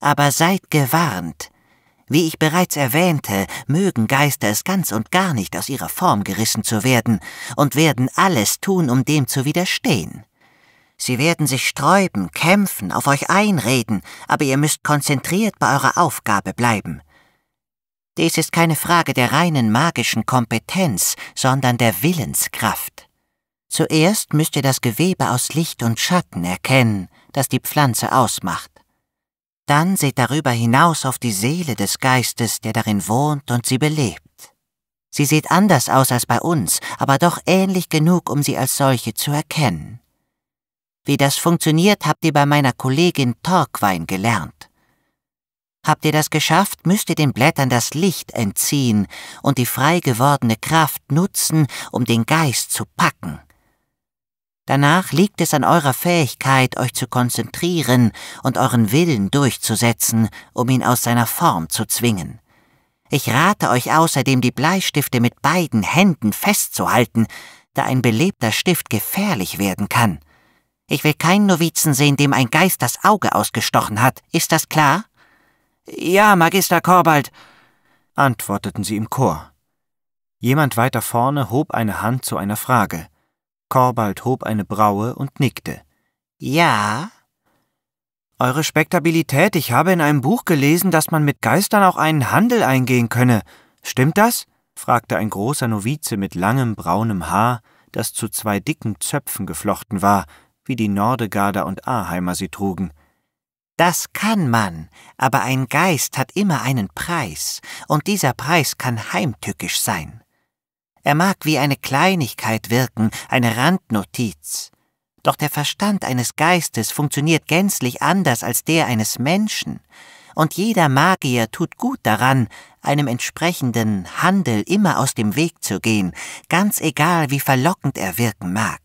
Aber seid gewarnt. Wie ich bereits erwähnte, mögen Geister es ganz und gar nicht aus ihrer Form gerissen zu werden und werden alles tun, um dem zu widerstehen. Sie werden sich sträuben, kämpfen, auf euch einreden, aber ihr müsst konzentriert bei eurer Aufgabe bleiben. Dies ist keine Frage der reinen magischen Kompetenz, sondern der Willenskraft. Zuerst müsst ihr das Gewebe aus Licht und Schatten erkennen, das die Pflanze ausmacht. Dann seht darüber hinaus auf die Seele des Geistes, der darin wohnt und sie belebt. Sie sieht anders aus als bei uns, aber doch ähnlich genug, um sie als solche zu erkennen. Wie das funktioniert, habt ihr bei meiner Kollegin Torquine gelernt. Habt ihr das geschafft, müsst ihr den Blättern das Licht entziehen und die frei gewordene Kraft nutzen, um den Geist zu packen. Danach liegt es an eurer Fähigkeit, euch zu konzentrieren und euren Willen durchzusetzen, um ihn aus seiner Form zu zwingen. Ich rate euch außerdem, die Bleistifte mit beiden Händen festzuhalten, da ein belebter Stift gefährlich werden kann. Ich will keinen Novizen sehen, dem ein Geist das Auge ausgestochen hat. Ist das klar? Ja, Magister Korbald, antworteten sie im Chor. Jemand weiter vorne hob eine Hand zu einer Frage. Korbald hob eine Braue und nickte. Ja? Eure Spektabilität, ich habe in einem Buch gelesen, dass man mit Geistern auch einen Handel eingehen könne. Stimmt das? fragte ein großer Novize mit langem braunem Haar, das zu zwei dicken Zöpfen geflochten war, wie die Nordegarder und Aheimer sie trugen. Das kann man, aber ein Geist hat immer einen Preis, und dieser Preis kann heimtückisch sein. Er mag wie eine Kleinigkeit wirken, eine Randnotiz. Doch der Verstand eines Geistes funktioniert gänzlich anders als der eines Menschen, und jeder Magier tut gut daran, einem entsprechenden Handel immer aus dem Weg zu gehen, ganz egal wie verlockend er wirken mag.